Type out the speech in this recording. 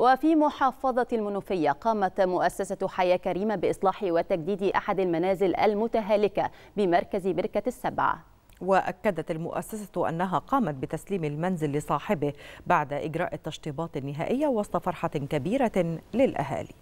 وفي محافظة المنوفية قامت مؤسسة حياة كريمة بإصلاح وتجديد أحد المنازل المتهالكة بمركز بركة السبعة وأكدت المؤسسة أنها قامت بتسليم المنزل لصاحبه بعد إجراء التشطيبات النهائية وسط فرحة كبيرة للأهالي